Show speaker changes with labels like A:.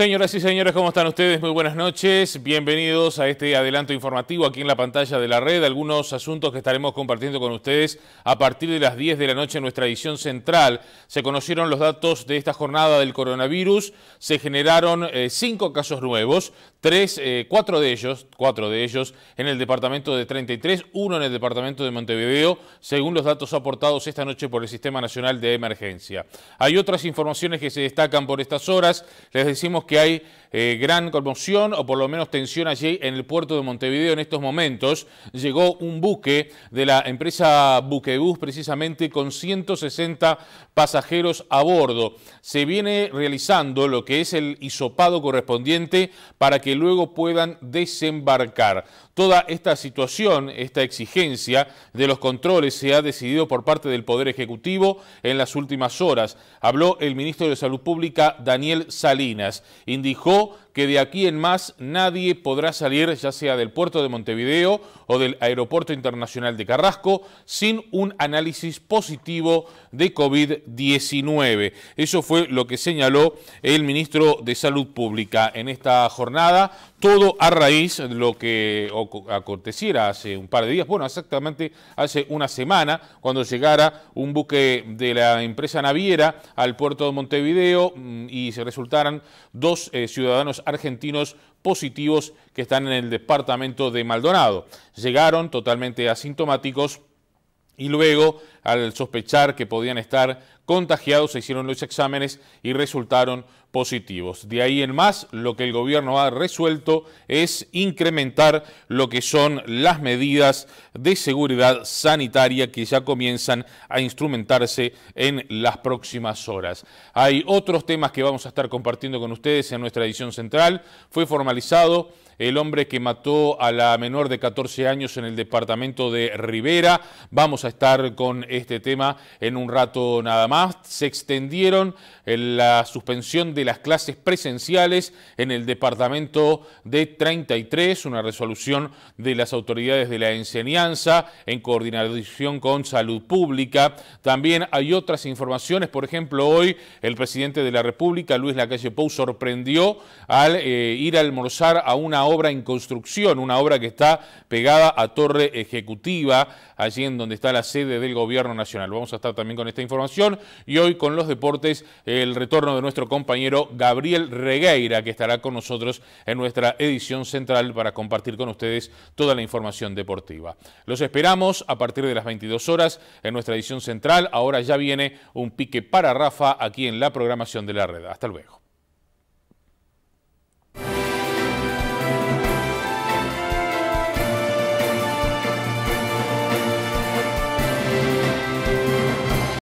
A: Señoras y señores, ¿cómo están ustedes? Muy buenas noches. Bienvenidos a este adelanto informativo aquí en la pantalla de la red. Algunos asuntos que estaremos compartiendo con ustedes a partir de las 10 de la noche en nuestra edición central. Se conocieron los datos de esta jornada del coronavirus. Se generaron eh, cinco casos nuevos, tres, eh, cuatro de ellos, cuatro de ellos en el departamento de 33, uno en el departamento de Montevideo, según los datos aportados esta noche por el Sistema Nacional de Emergencia. Hay otras informaciones que se destacan por estas horas. Les decimos que que hay eh, gran conmoción o por lo menos tensión allí en el puerto de Montevideo en estos momentos. Llegó un buque de la empresa Buquebus precisamente con 160 pasajeros a bordo. Se viene realizando lo que es el hisopado correspondiente para que luego puedan desembarcar. Toda esta situación, esta exigencia de los controles se ha decidido por parte del Poder Ejecutivo en las últimas horas. Habló el ministro de Salud Pública, Daniel Salinas indicó que de aquí en más nadie podrá salir ya sea del puerto de Montevideo o del Aeropuerto Internacional de Carrasco sin un análisis positivo de COVID-19. Eso fue lo que señaló el ministro de Salud Pública en esta jornada, todo a raíz de lo que aconteciera hace un par de días, bueno, exactamente hace una semana, cuando llegara un buque de la empresa naviera al puerto de Montevideo mm, y se resultaran dos eh, ciudadanos argentinos positivos que están en el departamento de Maldonado. Llegaron totalmente asintomáticos y luego, al sospechar que podían estar contagiados, se hicieron los exámenes y resultaron positivos. De ahí en más, lo que el gobierno ha resuelto es incrementar lo que son las medidas de seguridad sanitaria que ya comienzan a instrumentarse en las próximas horas. Hay otros temas que vamos a estar compartiendo con ustedes en nuestra edición central. Fue formalizado el hombre que mató a la menor de 14 años en el departamento de Rivera. Vamos a estar con este tema en un rato nada más se extendieron eh, la suspensión de las clases presenciales en el departamento de 33, una resolución de las autoridades de la enseñanza en coordinación con salud pública. También hay otras informaciones, por ejemplo, hoy el presidente de la República, Luis Lacalle Pou, sorprendió al eh, ir a almorzar a una obra en construcción, una obra que está pegada a Torre Ejecutiva, allí en donde está la sede del Gobierno Nacional. Vamos a estar también con esta información y hoy con los deportes el retorno de nuestro compañero Gabriel Regueira que estará con nosotros en nuestra edición central para compartir con ustedes toda la información deportiva. Los esperamos a partir de las 22 horas en nuestra edición central. Ahora ya viene un pique para Rafa aquí en la programación de la red. Hasta luego.